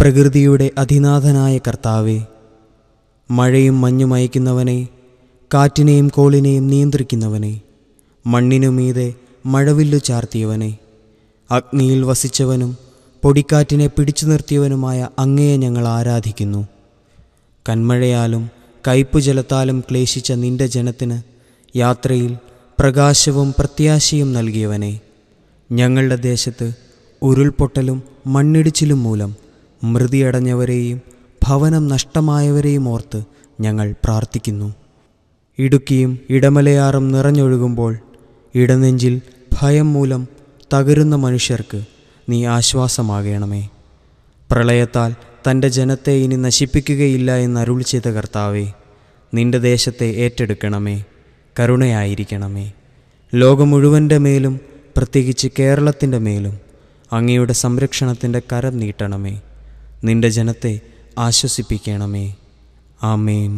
പ്രകൃതിയുടെ അധിനാഥനായ കർത്താവേ മഴയും മഞ്ഞും അയക്കുന്നവനെ കാറ്റിനെയും കോളിനെയും നിയന്ത്രിക്കുന്നവനെ മണ്ണിനുമീതെ മഴവില്ലു ചാർത്തിയവനെ അഗ്നിയിൽ വസിച്ചവനും പൊടിക്കാറ്റിനെ പിടിച്ചു നിർത്തിയവനുമായ അങ്ങയെ ഞങ്ങൾ ആരാധിക്കുന്നു കന്മഴയാലും കയ്പ്പു ജലത്താലും ക്ലേശിച്ച നിന്റെ ജനത്തിന് യാത്രയിൽ പ്രകാശവും പ്രത്യാശയും നൽകിയവനെ ഞങ്ങളുടെ ദേശത്ത് ഉരുൾപൊട്ടലും മണ്ണിടിച്ചിലും മൂലം മൃതിയടഞ്ഞവരെയും ഭവനം നഷ്ടമായവരെയും ഓർത്ത് ഞങ്ങൾ പ്രാർത്ഥിക്കുന്നു ഇടുക്കിയും ഇടമലയാറും നിറഞ്ഞൊഴുകുമ്പോൾ ഇടനെഞ്ചിൽ ഭയം മൂലം തകരുന്ന മനുഷ്യർക്ക് നീ ആശ്വാസമാകണമേ പ്രളയത്താൽ തൻ്റെ ജനത്തെ ഇനി നശിപ്പിക്കുകയില്ല എന്ന് അരുൾ ചെയ്ത കർത്താവേ നിന്റെ ദേശത്തെ ഏറ്റെടുക്കണമേ കരുണയായിരിക്കണമേ ലോകം മുഴുവൻ്റെ മേലും പ്രത്യേകിച്ച് കേരളത്തിൻ്റെ മേലും അങ്ങയുടെ സംരക്ഷണത്തിൻ്റെ കരം നീട്ടണമേ നിന്റെ ജനത്തെ ആശ്വസിപ്പിക്കണമേ ആമേൻ